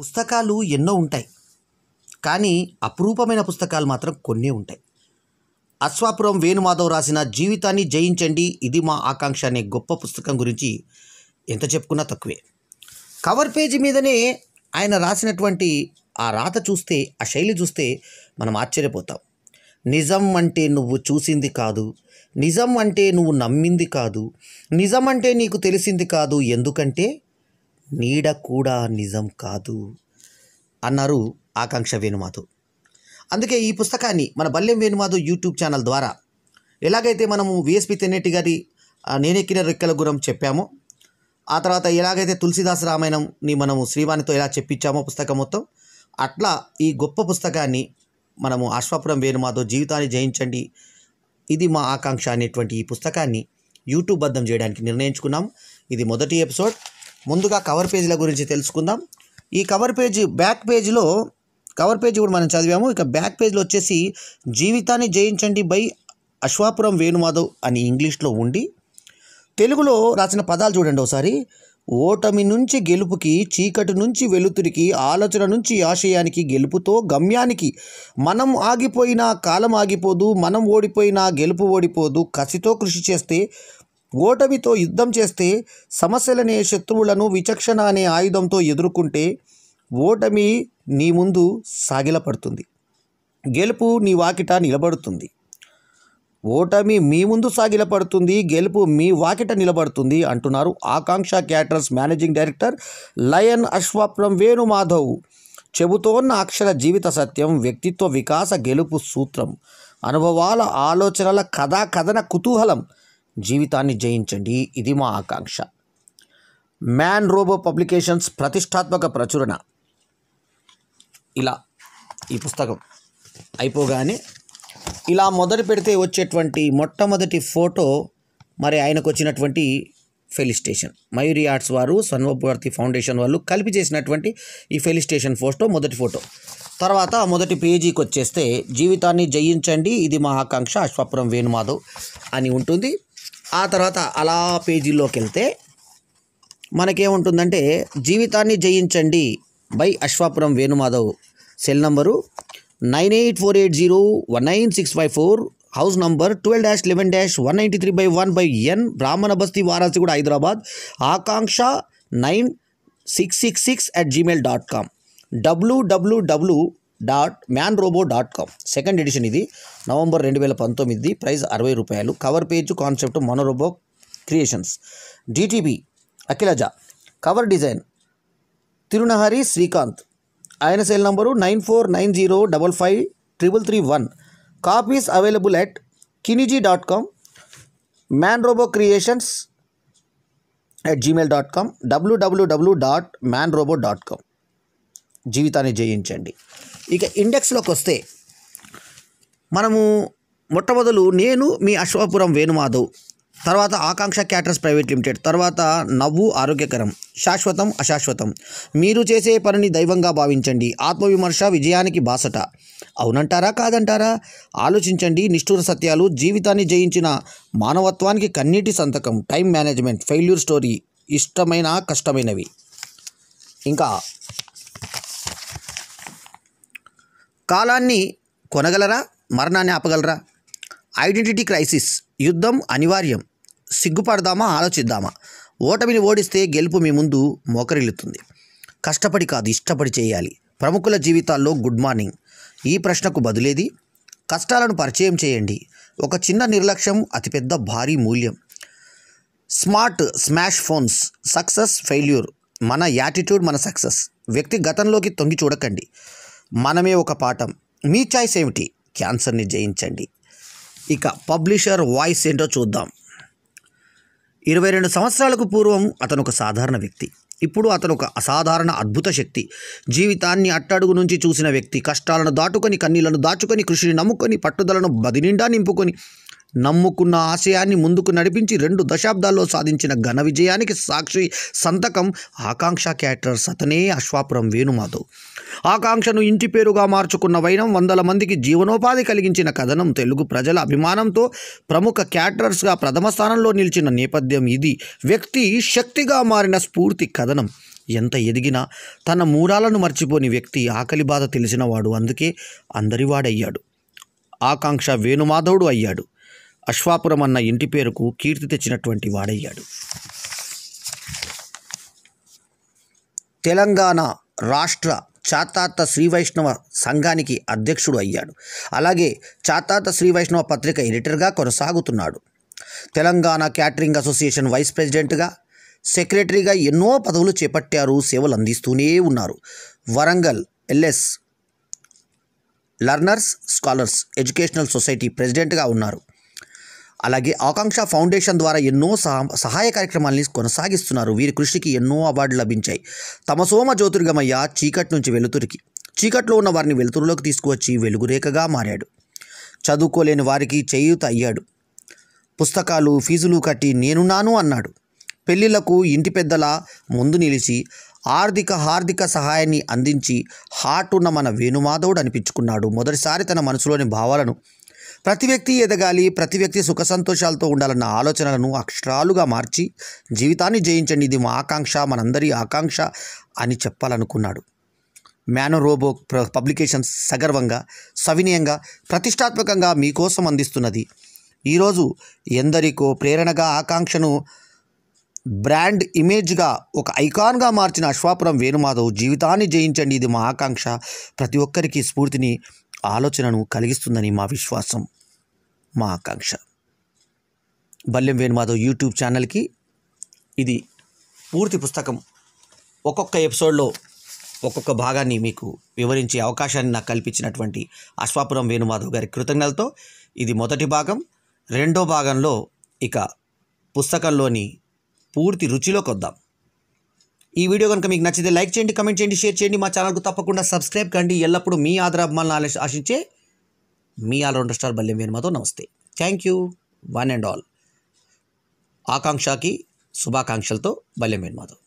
పుస్తకాలు ఎన్నో ఉంటాయి కానీ అపురూపమైన పుస్తకాలు మాత్రం కొన్ని ఉంటాయి అశ్వాపురం వేణుమాధవ్ రాసిన జీవితాన్ని జయించండి ఇది మా ఆకాంక్ష అనే గొప్ప పుస్తకం గురించి ఎంత చెప్పుకున్నా తక్కువే కవర్ పేజీ మీదనే ఆయన రాసినటువంటి ఆ రాత చూస్తే ఆ శైలి చూస్తే మనం ఆశ్చర్యపోతాం నిజం అంటే నువ్వు చూసింది కాదు నిజం అంటే నువ్వు నమ్మింది కాదు నిజం అంటే నీకు తెలిసింది కాదు ఎందుకంటే నీడ కూడా నిజం కాదు అన్నారు ఆకాంక్ష వేణుమాధు అందుకే ఈ పుస్తకాన్ని మన బల్యం వేణుమాధు యూట్యూబ్ ఛానల్ ద్వారా ఎలాగైతే మనము విఎస్పి తెన్నెట్టి గారి నేనెక్కిన రెక్కల గురం చెప్పామో ఆ తర్వాత ఎలాగైతే తులసిదాస్ రామాయణంని మనము శ్రీవాణితో ఎలా చెప్పించామో పుస్తకం మొత్తం అట్లా ఈ గొప్ప పుస్తకాన్ని మనము అశ్వపురం వేణుమాధవ్ జీవితాన్ని జయించండి ఇది మా ఆకాంక్ష అనేటువంటి ఈ పుస్తకాన్ని యూట్యూబ్ బద్దం చేయడానికి నిర్ణయించుకున్నాం ఇది మొదటి ఎపిసోడ్ ముందుగా కవర్ పేజీల గురించి తెలుసుకుందాం ఈ కవర్ పేజీ బ్యాక్ పేజీలో కవర్ పేజీ కూడా మనం చదివాము ఇక బ్యాక్ పేజీలో వచ్చేసి జీవితాన్ని జయించండి బై అశ్వాపురం వేణుమాధవ్ అని ఇంగ్లీష్లో ఉండి తెలుగులో రాసిన పదాలు చూడండి ఒకసారి ఓటమి నుంచి గెలుపుకి చీకటి నుంచి వెలుతురికి ఆలోచన నుంచి ఆశయానికి గెలుపుతో గమ్యానికి మనం ఆగిపోయినా కాలం ఆగిపోదు మనం ఓడిపోయినా గెలుపు ఓడిపోదు కసితో కృషి చేస్తే ఓటమితో యుద్ధం చేస్తే సమస్యలనే శత్రువులను విచక్షణ అనే ఆయుధంతో ఎదుర్కొంటే ఓటమి నీ ముందు సాగిలపడుతుంది గెలుపు నీ వాకిట నిలబడుతుంది ఓటమి మీ ముందు సాగిలపడుతుంది గెలుపు మీ వాకిట నిలబడుతుంది అంటున్నారు Akanksha caterers managing director lion Aswapuram Venumadhav చెబుతోన్న అక్షర జీవిత సత్యం వ్యక్తిత్వ వికాస గెలుపు సూత్రం అనుభవాల ఆలోచనల కథా కథన కుతూహలం జీవితాన్ని జయించండి ఇది మా ఆకాంక్ష మ్యాన్ రోబో పబ్లికేషన్స్ ప్రతిష్టాత్మక ప్రచురణ ఇలా ఈ పుస్తకం అయిపోగానే ఇలా మొదలు పెడితే వచ్చేటువంటి మొట్టమొదటి ఫోటో మరి ఆయనకు వచ్చినటువంటి ఫెలిస్టేషన్ మయూరి ఆర్ట్స్ వారు సన్వభారతి ఫౌండేషన్ వాళ్ళు కలిపి చేసినటువంటి ఈ ఫెలిస్టేషన్ ఫోటో మొదటి ఫోటో తర్వాత మొదటి పేజీకి వచ్చేస్తే జీవితాన్ని జయించండి ఇది మా ఆకాంక్ష అశ్వాపురం వేణుమాధవ్ అని ఉంటుంది ఆ తర్వాత అలా పేజీలోకి వెళ్తే మనకేముంటుందంటే జీవితాన్ని జయించండి by Aswapuram Venumadhav cell number nine eight four eight zero one nine six five four house number twelve dash eleven dash one ninety three by one by N Brahmana Basti కూడా Hyderabad Akanksha nine six six six at Gmail dot com W W W dot man robo dot com second edition ఇది November రెండు వేల పంతొమ్మిది price అరవై రూపాయలు cover page concept Manorobo creations డిటిబి అఖిలజ cover design Tirunahari Srikanth ఆయన cell number nine four nine zero double five triple three one copies available at Kinige dot com man robo creations at Gmail dot com WWW dot man robo dot com జీవితాన్ని జయించండి ఇక ఇండెక్స్లోకి వస్తే మనము మొట్టమొదలు నేను మీ అశ్వాపురం వేణుమాధవ్ తర్వాత ఆకాంక్ష క్యాటర్స్ private limited తర్వాత నవ్వు ఆరోగ్యకరం శాశ్వతం అశాశ్వతం మీరు చేసే పనిని దైవంగా భావించండి ఆత్మవిమర్శ విజయానికి బాసట అవునంటారా కాదంటారా ఆలోచించండి నిష్ఠుర సత్యాలు జీవితాన్ని జయించిన మానవత్వానికి కన్నీటి సంతకం టైం మేనేజ్మెంట్ ఫెయిల్యూర్ స్టోరీ ఇష్టమైన కష్టమైనవి ఇంకా కాలాన్ని కొనగలరా మరణాన్ని ఆపగలరా ఐడెంటిటీ క్రైసిస్ యుద్ధం అనివార్యం సిగ్గుపడదామా ఆలోచిద్దామా ఓటమిని ఓడిస్తే గెలుపు మీ ముందు మోకరిల్లుతుంది కష్టపడి కాదు ఇష్టపడి చేయాలి ప్రముఖుల జీవితాల్లో గుడ్ మార్నింగ్ ఈ ప్రశ్నకు బదులేది కష్టాలను పరిచయం చేయండి ఒక చిన్న నిర్లక్ష్యం అతిపెద్ద భారీ మూల్యం smart smash phones success failure మన యాటిట్యూడ్ మన సక్సెస్ వ్యక్తి గతంలోకి తొంగి చూడకండి మనమే ఒక పాఠం మీ చాయిస్ ఏమిటి క్యాన్సర్ని జయించండి ఇక పబ్లిషర్ వాయిస్ ఏంటో చూద్దాం ఇరవై రెండు సంవత్సరాలకు పూర్వం అతను ఒక సాధారణ వ్యక్తి ఇప్పుడు అతను ఒక అసాధారణ అద్భుత శక్తి జీవితాన్ని అట్టడుగు నుంచి చూసిన వ్యక్తి కష్టాలను దాటుకొని కన్నీళ్లను దాచుకొని కృషిని నమ్ముకొని పట్టుదలను బదినిండా నింపుకొని నమ్ముకున్న ఆశయాన్ని ముందుకు నడిపించి రెండు దశాబ్దాల్లో సాధించిన ఘన విజయానికి సాక్షి సంతకం ఆకాంక్ష క్యాటర్స్ అతనే అశ్వాపురం వేణుమాధవ్ ఆకాంక్షను ఇంటి పేరుగా మార్చుకున్న వైనం వందల మందికి జీవనోపాధి కలిగించిన కథనం తెలుగు ప్రజల అభిమానంతో ప్రముఖ క్యాటరర్స్గా ప్రథమ స్థానంలో నిలిచిన నేపథ్యం ఇది వ్యక్తి శక్తిగా మారిన స్ఫూర్తి కథనం ఎంత ఎదిగినా తన మూలాలను మర్చిపోని వ్యక్తి ఆకలి బాధ తెలిసినవాడు అందుకే అందరివాడయ్యాడు ఆకాంక్ష వేణుమాధవుడు అయ్యాడు అశ్వాపురం అన్న ఇంటి పేరుకు కీర్తి తెచ్చినటువంటి వాడయ్యాడు తెలంగాణ రాష్ట్ర చాతాత శ్రీ వైష్ణవ సంఘానికి అధ్యక్షుడు అయ్యాడు అలాగే చాతాత శ్రీ వైష్ణవ పత్రిక ఎడిటర్గా కొనసాగుతున్నాడు తెలంగాణ క్యాటరింగ్ అసోసియేషన్ వైస్ ప్రెసిడెంట్గా సెక్రటరీగా ఎన్నో పదవులు చేపట్టారు సేవలు అందిస్తూనే ఉన్నారు Warangal LS learners scholars educational society ప్రెసిడెంట్గా ఉన్నారు అలాగే ఆకాంక్ష ఫౌండేషన్ ద్వారా ఎన్నో సహాయ కార్యక్రమాల్ని కొనసాగిస్తున్నారు వీరి కృషికి ఎన్నో అవార్డులు లభించాయి తమ సోమ జ్యోతిర్గమయ్య చీకటి నుంచి వెలుతురికి చీకట్లో ఉన్న వారిని వెలుతురులోకి తీసుకువచ్చి వెలుగురేఖగా మారాడు చదువుకోలేని వారికి చేయూత అయ్యాడు పుస్తకాలు ఫీజులు కట్టి నేనున్నాను అన్నాడు పెళ్లిళ్లకు ఇంటి పెద్దల ముందు నిలిచి ఆర్థిక హార్దిక సహాయాన్ని అందించి హార్ట్ ఉన్న మన వేణుమాధవుడు అనిపించుకున్నాడు మొదటిసారి తన మనసులోని భావాలను ప్రతి వ్యక్తి ఎదగాలి ప్రతి వ్యక్తి సుఖ సంతోషాలతో ఉండాలన్న ఆలోచనలను అక్షరాలుగా మార్చి జీవితాన్ని జయించండి ఇది మా ఆకాంక్ష మనందరి ఆకాంక్ష అని చెప్పాలనుకున్నాడు మ్యానో రోబో పబ్లికేషన్స్ సగర్వంగా సవినయంగా ప్రతిష్టాత్మకంగా మీకోసం అందిస్తున్నది ఈరోజు ఎందరికో ప్రేరణగా ఆకాంక్షను బ్రాండ్ ఇమేజ్గా ఒక ఐకాన్గా మార్చిన అశ్వాపురం వేణుమాధవ్ జీవితాన్ని జయించండి ఇది మా ఆకాంక్ష ప్రతి ఒక్కరికి స్ఫూర్తిని ఆలోచనను కలిగిస్తుందని మా విశ్వాసం మా ఆకాంక్ష బల్యం వేణుమాధవ్ యూట్యూబ్ ఛానల్కి ఇది పూర్తి పుస్తకం ఒక్కొక్క ఎపిసోడ్లో ఒక్కొక్క భాగాన్ని మీకు వివరించే అవకాశాన్ని నాకు కల్పించినటువంటి అశ్వాపురం వేణుమాధవ్ గారి కృతజ్ఞతలతో ఇది మొదటి భాగం రెండో భాగంలో ఇక పుస్తకంలోని పూర్తి రుచిలోకి వద్దాం ఈ వీడియో కనుక మీకు నచ్చితే లైక్ చేయండి కమెంట్ చేయండి షేర్ చేయండి మా ఛానల్కు తప్పకుండా సబ్స్క్రైబ్ కండి ఎల్లప్పుడూ మీ ఆదరాభిమానాలు ఆశించే మీ ఆల్రౌండర్ స్టార్ మీరు వేణుమాతో నమస్తే thank you one and all ఆకాంక్షకి శుభాకాంక్షలతో మీరు వేణుమాధవ్